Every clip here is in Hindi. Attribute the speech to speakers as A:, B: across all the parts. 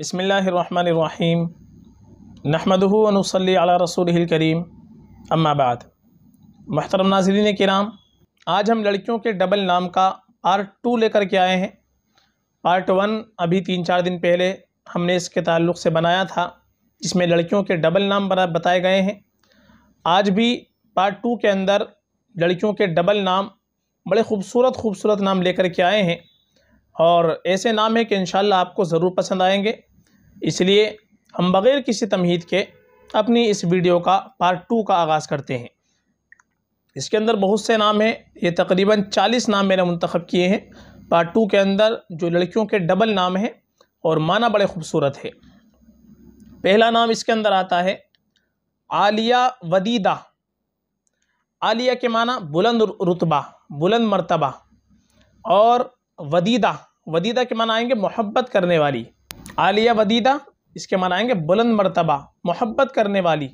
A: बसमीम नहमदनसली अला रसूल करीम अम्माबाद महतरम नाजरीन कराम आज हम लड़कियों के डबल नाम का पार्ट टू लेकर के आए हैं पार्ट वन अभी तीन चार दिन पहले हमने इसके ताल्लुक़ से बनाया था जिसमें लड़कियों के डबल नाम बना बताए गए हैं आज भी पार्ट टू के अंदर लड़कियों के डबल नाम बड़े खूबसूरत खूबसूरत नाम लेकर के आए हैं और ऐसे नाम हैं कि इन आपको ज़रूर पसंद आएंगे इसलिए हम बग़ैर किसी तमहीद के अपनी इस वीडियो का पार्ट टू का आगाज़ करते हैं इसके अंदर बहुत से नाम हैं ये तकरीबन चालीस नाम मैंने मंतखब किए हैं पार्ट टू के अंदर जो लड़कियों के डबल नाम हैं और माना बड़े खूबसूरत है पहला नाम इसके अंदर आता है आलिया वदीदा आलिया के माना बुलंद रुतबा बुलंद मरतबा और वदीदा वदीदा के माना आएंगे मोहब्बत करने वाली आलिया वदीदा इसके मनाएंगे बुलंद मरतबा मोहब्बत करने वाली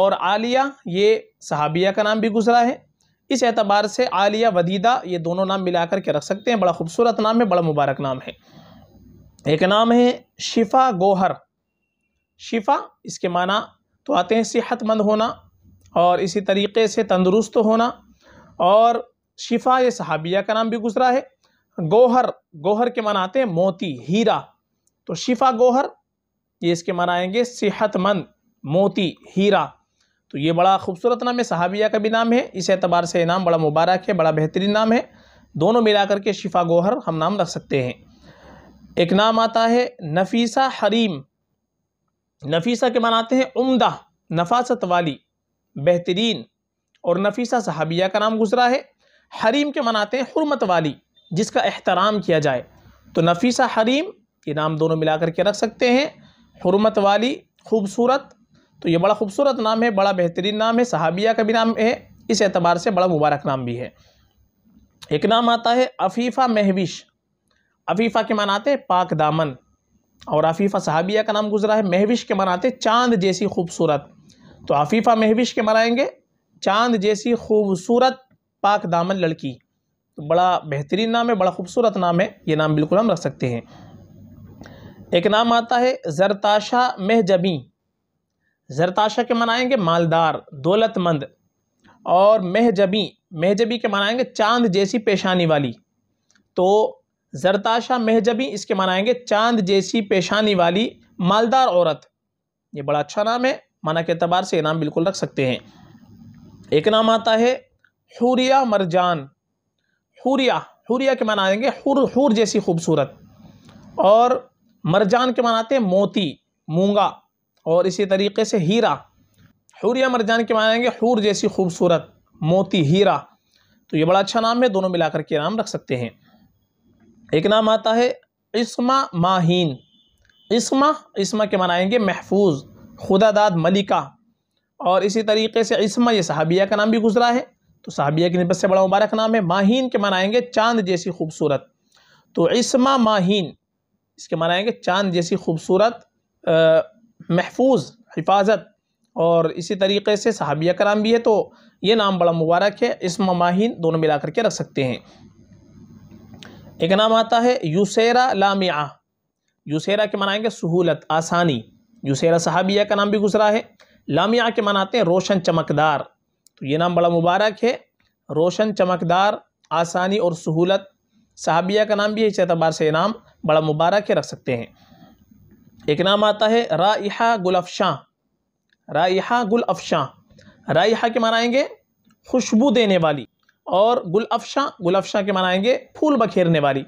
A: और आलिया ये सहाबिया का नाम भी गुजरा है इस एतबार से आलिया वदीदा ये दोनों नाम मिला कर के रख सकते हैं बड़ा खूबसूरत नाम है बड़ा मुबारक नाम है एक नाम है शिफा गोहर शिफा इसके माना तो आते हैं सेहतमंद होना और इसी तरीके से तंदुरुस्त होना और शिफा ये सहाबिया का नाम भी गुजरा है गोहर गोहर के माना आते हैं मोती हीरा तो शिफा गोहर ये इसके माना आएंगे सेहतमंद मोती हीरा तो ये बड़ा खूबसूरत नाम है सहाबिया का भी नाम है इस एतबार से नाम बड़ा मुबारक है बड़ा बेहतरीन नाम है दोनों मिलाकर के शिफा गोहर हम नाम रख सकते हैं एक नाम आता है नफीसा हरीम नफीसा के मनाते हैं उम्दा नफासत वाली बेहतरीन और नफीसा सहाबिया का नाम गुजरा है हरीम के मनाते हैं हरमत वाली जिसका एहतराम किया जाए तो नफीसा हरीम ये नाम दोनों मिला करके रख सकते हैं हरमत वाली खूबसूरत तो ये बड़ा खूबसूरत नाम है बड़ा बेहतरीन नाम है सहाबिया का भी नाम है इस एतबार से बड़ा मुबारक नाम भी है एक नाम आता है अफ़ीफ़ा महविश अफ़ीफ़ा के मान आते हैं पाक दामन और अफ़ीफ़ा सहाबिया का नाम गुजरा है महविश के मान आते चांद जैसी खूबसूरत तो अफ़ीफ़ा महविश के मनाएंगे चांद जैसी खूबसूरत पाक दामन लड़की तो बड़ा बेहतरीन नाम है बड़ा खूबसूरत नाम है ये नाम बिल्कुल हम रख सकते हैं एक नाम आता है जरताशा महजबी जरताशा के मनाएंगे मालदार दौलतमंद और महजबी महजबी के मनाएंगे चांद जैसी पेशानी वाली तो जरताशा महजबी इसके मनाएंगे चांद जैसी पेशानी वाली मालदार औरत ये बड़ा अच्छा नाम है माना के अतबार से ये नाम बिल्कुल रख सकते हैं एक नाम आता है हुरिया मरजान हुरिया हुरिया के मनाएंगे हुर हुर जैसी खूबसूरत और मरजान के मानाते हैं मोती मूंगा और इसी तरीके से हीरा हूरिया मरजान के मानेंगे हूर जैसी खूबसूरत मोती हीरा तो ये बड़ा अच्छा नाम है दोनों मिलाकर के नाम रख सकते हैं एक नाम आता है इसमा माहीन इसमा इसमा के मनाएंगे महफूज खुदादाद मलिका और इसी तरीके से इसमा ये सहाबिया का नाम भी गुजरा है तो सहाबिया की नस्बत से बड़ा मुबारक नाम है माहीन के मनाएंगे चांद जैसी खूबसूरत तो इसमा माहीन इसके माना है कि चाँद जैसी खूबसूरत महफूज हिफाजत और इसी तरीके से सहाबिया कराम भी है तो ये नाम बड़ा मुबारक है इसम माहिन दोनों मिला करके रख सकते हैं एक नाम आता है यूसेरा लामिया यूसरा के मनाएंगे सहूलत आसानी यूसरा सहाबिया का नाम भी गुजरा है लामिया के मनाते हैं रोशन चमकदार तो ये नाम बड़ा मुबारक है रोशन चमकदार आसानी और सहूलत सहाबिया का नाम भी है इस एतबार से नाम बड़ा मुबारक रख सकते हैं एक नाम आता है राइहा गुलअफ़शां राइहा गुलअफ़शां राइहा के मनाएंगे खुशबू देने वाली और गुल गुलअफ़शां के मनाएंगे फूल बखेरने वाली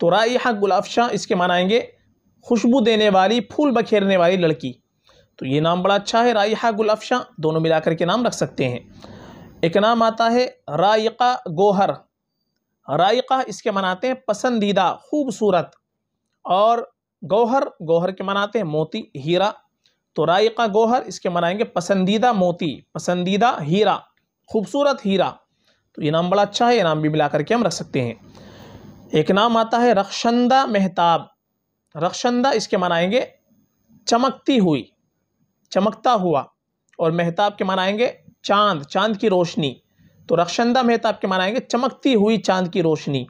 A: तो राइहा गुलअफ़शां इसके मनाएंगे खुशबू देने वाली फूल बखेरने वाली लड़की तो ये नाम बड़ा अच्छा है राइहा गुलअफ़शां दोनों मिलाकर के नाम रख सकते हैं एक नाम आता है रायका गोहर रायका इसके मनाते हैं पसंदीदा खूबसूरत और गौहर गौहर के मनाते हैं मोती हीरा तो रायका गौहर इसके मनाएंगे पसंदीदा मोती पसंदीदा हीरा खूबसूरत हीरा तो ये नाम बड़ा अच्छा है ये नाम भी मिला करके हम रख सकते हैं एक नाम आता है रक्षंदा मेहताब रक्षंदा इसके मनाएंगे चमकती हुई चमकता हुआ और मेहताब के मनाएंगे चांद चांद की रोशनी तो रक्षंदा मेहताब के मनाएंगे चमकती हुई चांद की रोशनी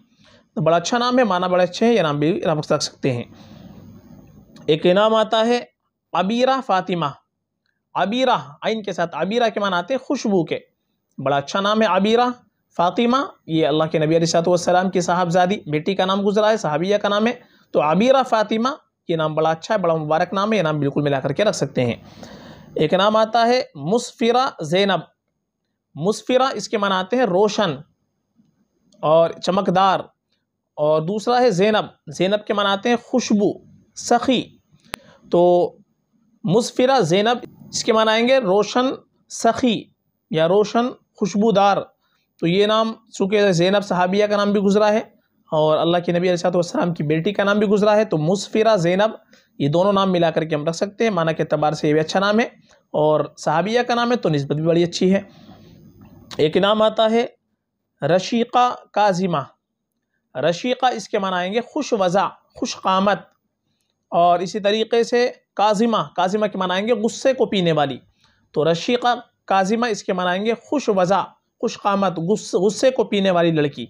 A: तो बड़ा अच्छा नाम है माना बड़े अच्छे हैं यह नाम भी नाम रख सकते हैं एक नाम आता है अबीरा फातिमा अबीरा आइन के साथ अबीरा के मान आते हैं खुशबू के बड़ा अच्छा नाम है अबीरा फ़ातिमा ये अल्लाह के नबी वसल्लम की साहबजादी बेटी का नाम गुजरा है साहबिया का नाम है तो अबीरा फ़ातिमा ये नाम बड़ा अच्छा है बड़ा मुबारक नाम है ये नाम बिल्कुल मिला करके रख सकते हैं एक नाम आता है मुसफिरा जैनब मुसफिरा इसके माना आते हैं रोशन और चमकदार और दूसरा है ज़ैनब ज़ैनब के मनाते हैं खुशबू सखी तो मुसफिरा ज़ैनब इसके मनाएंगे रोशन सखी या रोशन खुशबूदार तो ये नाम चूँकि ज़ैनब सहाबिया का नाम भी गुजरा है और अल्लाह के नबी अलैहिस्सलाम की बेटी का नाम भी गुजरा है तो मुसफिरा ज़ैनब ये दोनों नाम मिला करके हम रख सकते हैं माना के तबार से ये भी अच्छा नाम है और सहाबिया का नाम है तो नस्बत भी बड़ी अच्छी है एक नाम आता है रशीक़ा काजिमा रशीक़ा इसके मनाएंगे खुश वज़ा खुश कामत और इसी तरीके से काजिमा काजिमा के मनाएंगे गुस्से को पीने वाली तो रशीक़ा काजिमा इसके मनाएंगे खुश वज़ा खुश कामत गुस्से को पीने वाली लड़की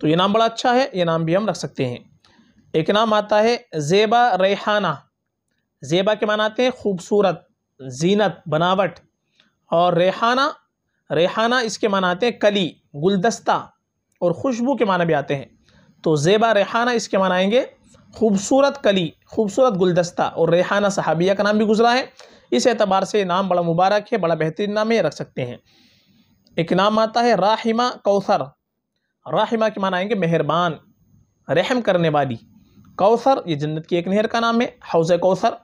A: तो ये नाम बड़ा अच्छा है ये नाम भी हम रख सकते हैं एक नाम आता है ज़ेबा रेहाना ज़ेबा के मनाते हैं खूबसूरत जीनत बनावट और रेहाना रेहाना इसके मनाते हैं कली गुलदस्ता और खुशबू के माना भी आते हैं तो ज़ेबा रेहाना इसके मनाएंगे खूबसूरत कली खूबसूरत गुलदस्ता और रेहाना सहाबिया का नाम भी गुजरा है इस एतबार से नाम बड़ा मुबारक है बड़ा बेहतरीन नाम है रख सकते हैं एक नाम आता है राहिमा कौसर राहिमा के मनाएंगे मेहरबान रहम करने वाली कौसर ये जन्नत की एक नहर का नाम है हौज़ कौसर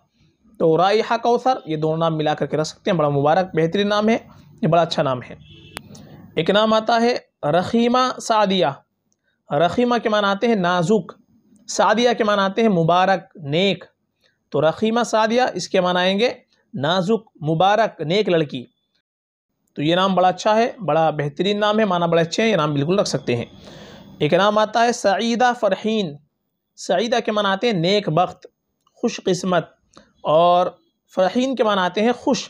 A: तो राइहा कौसर ये दोनों नाम मिला करके रख सकते हैं बड़ा मुबारक बेहतरीन नाम है ये बड़ा अच्छा नाम है एक नाम आता है रखीमा सादिया रखीमा के मान आते हैं नाजुक सादिया के मान आते हैं मुबारक नेक तो रखीमा सादिया इसके माना आएंगे नाजुक मुबारक नेक लड़की तो ये नाम बड़ा अच्छा है बड़ा बेहतरीन नाम है माना बड़े अच्छे हैं ये नाम बिल्कुल रख सकते हैं एक नाम आता है सईदा फ़रहीन सईदा के माना आते हैं नेक बख्त खुशकस्मत और फ़रहीन के माना आते हैं खुश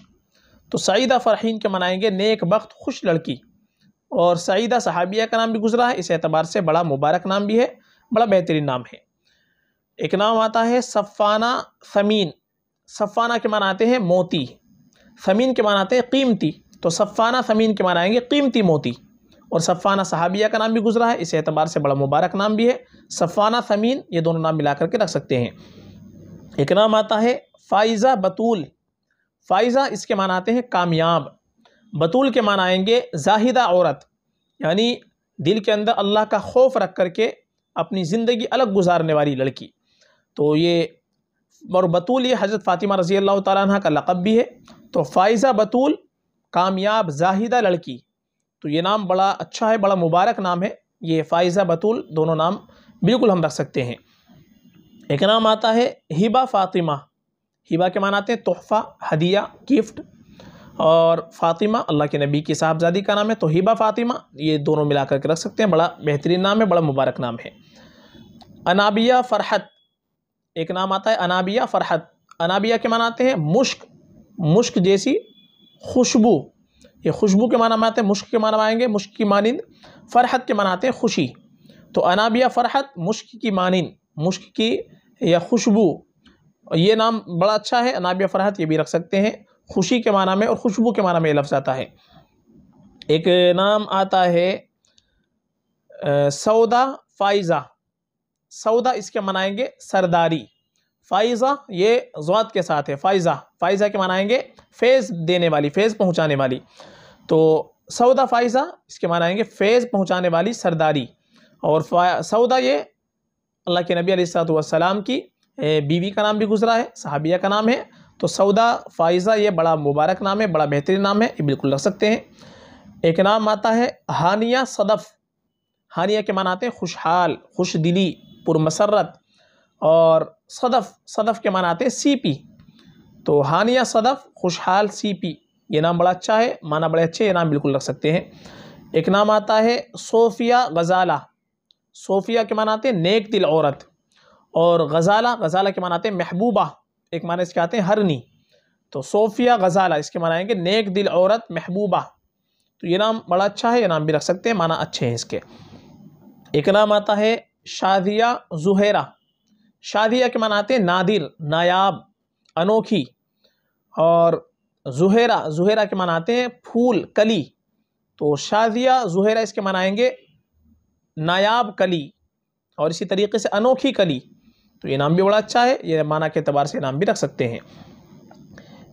A: तो सईदा फ़रहीन के मनाएंगे नेक बख्त खुश लड़की और सईदा सहाबिया का नाम भी गुजरा है इस एतबार से बड़ा मुबारक नाम भी है बड़ा बेहतरीन नाम है एक नाम आता है सफ़ाना समीन सफ़ाना के मान आते हैं मोती समीन के मान आते हैं कीमती तो सफ़ाना समीन के मान आएंगे कीमती मोती और सफ़ाना सहाबिया का नाम भी गुजरा है इस एतबार से बड़ा मुबारक नाम भी है सफ़ाना समीन ये दोनों नाम मिला करके रख सकते हैं एक नाम आता है फ़ाइज़ा बतूल फ़ाइज़ा इसके मान आते हैं कामयाब बतूल के मान आएंगे जाहिदा औरत यानी दिल के अंदर अल्लाह का खौफ रख कर के अपनी ज़िंदगी अलग गुजारने वाली लड़की तो ये और बतूल ये हज़रत फ़ातिमा रज़ी अल्लाह तह का लक़ब भी है तो फ़ाइज़ा बतूल कामयाब जाहिदा लड़की तो ये नाम बड़ा अच्छा है बड़ा मुबारक नाम है ये फ़ाइज़ा बतूल दोनों नाम बिल्कुल हम रख सकते हैं एक नाम आता है हिबा फ़ातिमा हिबा के मान आते हैं तोहफ़ा हदिया गिफ्ट और फ़ातिमा अल्लाह के नबी की साहबजादी का नाम है तो हिबा फ़ातिमा ये दोनों मिला करके रख सकते हैं बड़ा बेहतरीन नाम है बड़ा मुबारक नाम है अनाबिया फ़रहत एक नाम आता है अनाबिया फ़रहत अनाबिया के माना आते हैं मुश्क मुश्क जैसी खुशबू ये खुशबू के माना में आते हैं मुश्क के माना आएंगे मुश्क की मानंद फ़रहत के माना आते हैं खुशी तो अनाबिया फ़रहत मुश्क की मानंद मुश्क की या खुशबू ये नाम बड़ा अच्छा है अनाबिया फ़रहत ये भी रख सकते हैं खुशी के माना में और खुशबू के माना में ये लफ्ज़ आता है एक नाम आता है सौदा फाइज़ा सौदा इसके मनाएंगे सरदारी फाइज़ा ये ज़वात के साथ है फ़ाइज़ा फ़ाइज़ा के मनाएंगे फैज़ देने वाली फैज़ पहुँचाने वाली तो सौदा फ़ाइज़ा इसके मनाएंगे फैज़ पहुँचाने वाली सरदारी और सौदा ये अल्लाह के नबी वसलाम की बीवी का नाम भी गुजरा है सहाबिया का नाम है तो सऊदा फाइज़ा ये बड़ा मुबारक नाम है बड़ा बेहतरीन नाम है ये बिल्कुल रख सकते हैं एक नाम आता है हानिया सदफ़ हानिया के मान आते हैं खुशहाल खुश दिली पुरमसरत और सदफ़ सदफ़ के माना आते हैं सी पी तो हानिया सदफ़ खुशहाल सी पी ये नाम बड़ा अच्छा है माना बड़े अच्छे ये नाम बिल्कुल रख सकते हैं एक नाम आता है सोफिया गज़ाला सोफिया के माना आते हैं नेक दिल औरत और गज़ाला गज़ाला के माना आते हैं महबूबा एक माना इसके आते हैं हरनी तो सोफिया गजाला इसके माना आएंगे नेक दिल औरत महबूबा तो ये नाम बड़ा अच्छा है ये नाम भी रख सकते हैं माना अच्छे हैं इसके एक नाम आता है शादिया जुहेरा शादिया के माना आते हैं नादिर नायाब अनोखी और जुहेरा जुहेरा के माना आते हैं फूल कली तो शादिया जुहेरा इसके माना आएंगे नायाब कली और इसी तरीके से अनोखी कली तो ये नाम भी बड़ा अच्छा है ये माना के अतबार से नाम भी रख सकते हैं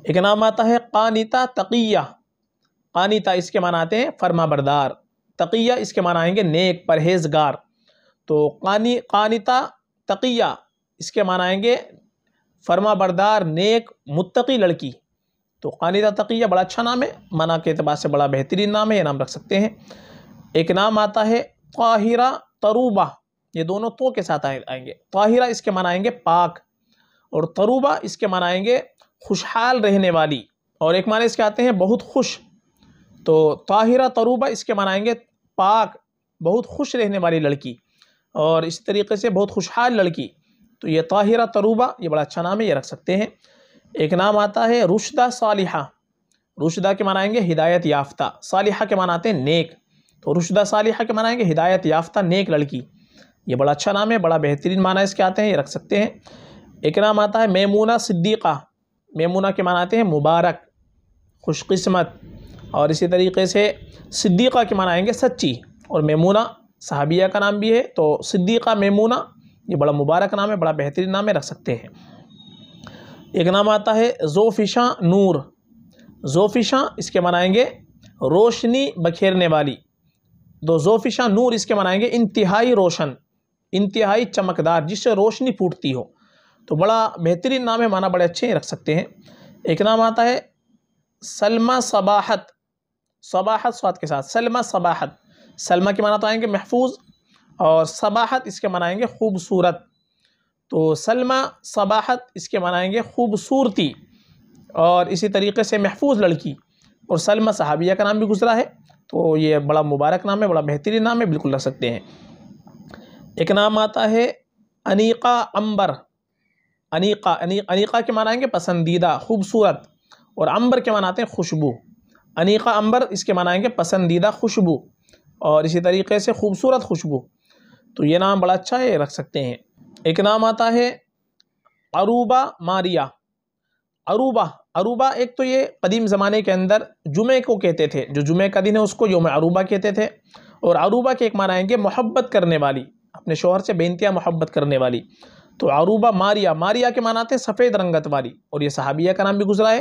A: एक नाम आता है कानिता तकिया कानिता इसके माना आते हैं फर्मा बरदार तकिया इसके माना आएंगे नेक परहेजगार तो कानी कानिता तकिया इसके माना आएंगे फर्मा बरदार नेक मुतकी लड़की तो कानिता तकिया बड़ा अच्छा नाम है माना के अतबार से बड़ा बेहतरीन नाम है ये नाम रख सकते हैं एक नाम आता है ताहिरा तरूबा ये दोनों तो के साथ आएंगे ताहिरा इसके माना आएंगे पाक और तरूबा इसके माना आएंगे खुशहाल रहने वाली और एक माने इसके आते हैं बहुत खुश तो ताहिरा तरूबा इसके मनाएँगे पाक बहुत खुश रहने वाली लड़की और इस तरीके से बहुत खुशहाल लड़की तो ये ताहिरा तरूबा ये बड़ा अच्छा नाम है ये रख सकते हैं एक नाम आता है रुशदा सालिहा रुशदा के मनाएँगे हिदायत याफ्ता सालिहा के मनाते हैं नेक तो रुशदा सालिहा के मनाएंगे हिदायत याफ्ता नेक लड़की ये बड़ा अच्छा नाम है बड़ा बेहतरीन माना इसके आते हैं ये रख सकते हैं एक नाम आता है मेमूना सिद्दीक़ा मेमूना के माना आते हैं मुबारक खुशकस्मत और इसी तरीके से सिद्दीक़ा के माना आएंगे सच्ची और मेमूना सहाबिया का नाम भी है तो सिद्दीक़ा मेमूना ये बड़ा मुबारक नाम है बड़ा बेहतरीन नाम है रख सकते हैं एक नाम आता है जोफिशा नूर जोफिशा इसके मनाएंगे रोशनी बखेरने वाली दो तो जोफिशा नूर इसके मनाएंगे इंतहाई रोशन इंतहाई चमकदार जिससे रोशनी फूटती हो तो बड़ा बेहतरीन नाम है माना बड़े अच्छे रख सकते हैं एक नाम आता है सलमा सबाहत सबाहत स्वाद के साथ सलमा सबाहत सलमा के माना तो आएंगे महफूज और सबाहत इसके मनाएंगे खूबसूरत तो सलमा सबाहत इसके मनाएंगे खूबसूरती और इसी तरीके से महफूज लड़की और सलमा सहाबिया का नाम भी गुजरा है तो ये बड़ा मुबारक नाम है बड़ा बेहतरीन नाम है बिल्कुल रख सकते हैं एक नाम आता है अनीका अंबर अनीका अनी, अनीका के माना आएंगे पसंदीदा खूबसूरत और अंबर के माना आते हैं खुशबू अनीका अंबर इसके माना आएंगे पसंदीदा खुशबू और इसी तरीके से खूबसूरत खुशबू तो ये नाम बड़ा अच्छा है रख सकते हैं एक नाम आता है अरूबा मारिया अरूबा अरूबा एक तो ये कदीम ज़माने के अंदर जुमे को कहते थे जो जुमे का दिन है उसको योम अरूबा कहते थे और अरूबा के एक माना आएंगे मोहब्बत करने वाली अपने शोहर से बेनतिया मोहब्बत करने वाली तो आरूबा मारिया मारिया के माना थे सफ़ेद रंगत वाली और ये सहाबिया का नाम भी गुजरा है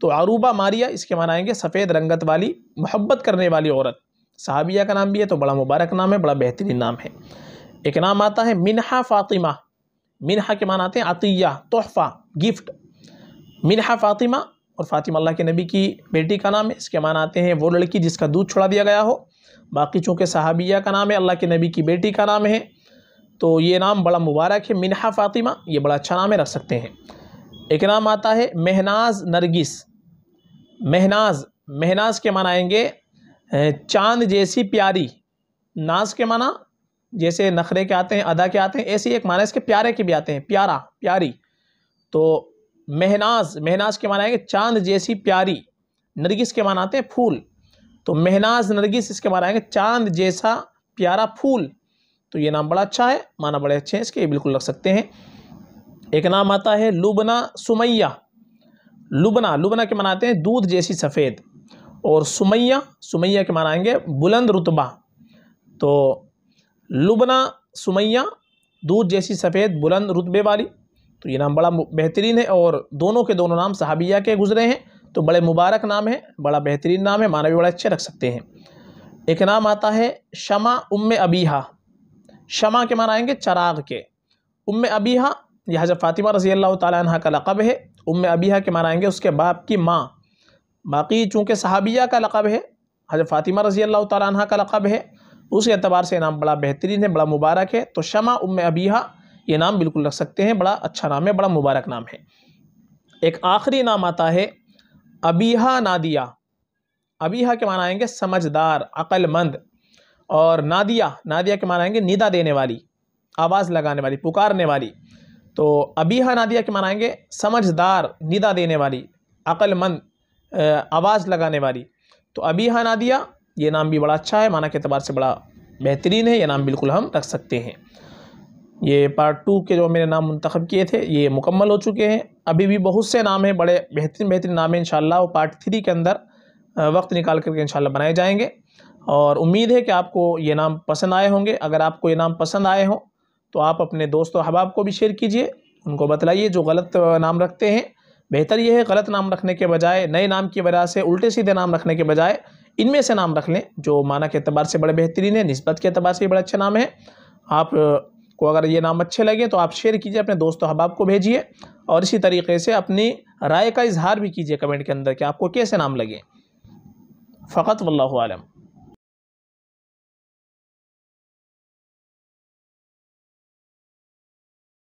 A: तो आरूबा मारिया इसके आएंगे सफ़ेद रंगत वाली मोहब्बत करने वाली औरत सहाबिया का नाम भी है तो बड़ा मुबारक नाम है बड़ा बेहतरीन नाम है एक नाम आता है मिनहा फ़ातिमा मिनहा के आते हैं अतिया तोहफ़ा गिफ्ट मिनहा फ़ातिमा और फ़ातिमा अल्लाह के नबी की बेटी का नाम है इसके माना आते हैं वो लड़की जिसका दूध छुड़ा दिया गया हो बाकी चूँकि सहाबिया का नाम है अल्लाह के नबी की बेटी का नाम है तो ये नाम बड़ा मुबारक है मिनहा फ़ातिमा ये बड़ा अच्छा नाम है रख सकते हैं एक नाम आता है महनाज नरगिस महनाज महनाज के माना आएंगे चांद जैसी प्यारी नाज के माना जैसे नखरे के आते हैं अदा के आते हैं ऐसे एक माना इसके प्यारे के भी आते हैं प्यारा प्यारी तो महनाज महनाज के माना आएंगे चांद जैसी प्यारी नरगिस के माना आते हैं फूल तो महनाज नरगिस इसके माना आएंगे चांद जैसा प्यारा फूल तो ये नाम बड़ा अच्छा है माना बड़े अच्छे हैं इसके ये बिल्कुल लग सकते हैं एक नाम आता है लुबना सुमैया लुबना लुबना के मनाते हैं दूध जैसी सफ़ेद और सुमैया सुमैया के मनाएंगे बुलंद रुतबा तो लुबना सुमैया दूध जैसी सफ़ेद बुलंद रुतबे वाली तो ये नाम बड़ा बेहतरीन है और दोनों के दोनों नाम सहाबिया के गुजरे हैं तो बड़े मुबारक नाम है बड़ा बेहतरीन नाम है माना भी बड़े अच्छे रख सकते हैं एक नाम आता है शमा उम अबीहा शमा के माना आएंगे चराग के उम अबीहा यह हज़रत फ़ातिमा रज़ी अल्लाह तह का लक़ब है उम अबीहा के माना आएंगे उसके बाप की माँ बाकी चूँकि सहाबिया का लक़ब है हज़रत फ़ातिमा रज़ी अल्लाह तह का लक़ब है उस एतबार से नाम बड़ा बेहतरीन है बड़ा मुबारक है तो शमा उम अबीहा ये नाम बिल्कुल रख सकते हैं बड़ा अच्छा नाम है बड़ा मुबारक नाम है एक आखिरी नाम आता है अबीहा नादिया अबीहा के माना आएंगे समझदार अक्लमंद और नादिया नादिया के माना आएंगे निदा देने वाली आवाज़ लगाने वाली पुकारने वाली तो अबीहा नादिया के माना आएंगे समझदार निदा देने वाली अक्लमंद आवाज़ लगाने वाली तो अबीहा नादिया ये नाम भी बड़ा अच्छा है माना के अतबार से बड़ा बेहतरीन है ये नाम बिल्कुल हम रख सकते हैं ये पार्ट टू के जो मेरे नाम मंतखब किए थे ये मुकम्मल हो चुके हैं अभी भी बहुत से नाम हैं बड़े बेहतरीन बेहतरीन नाम हैं इन पार्ट थ्री के अंदर वक्त निकाल करके इन बनाए जाएंगे और उम्मीद है कि आपको ये नाम पसंद आए होंगे अगर आपको ये नाम पसंद आए हों तो आप अपने दोस्तों अहबाब को भी शेयर कीजिए उनको बतलाइए जो गलत नाम रखते हैं बेहतर यह है गलत नाम रखने के बजाय नए नाम की वजह से उल्टे सीधे नाम रखने के बजाय इनमें से नाम रख लें जो माना के अतबार से बड़े बेहतरीन है नस्बत के अतबार से बड़े अच्छे नाम हैं आप को अगर ये नाम अच्छे लगे तो आप शेयर कीजिए अपने दोस्तों अहबाब को भेजिए और इसी तरीके से अपनी राय का इजहार भी कीजिए कमेंट के अंदर कि आपको कैसे नाम लगे फ़कत वल्लम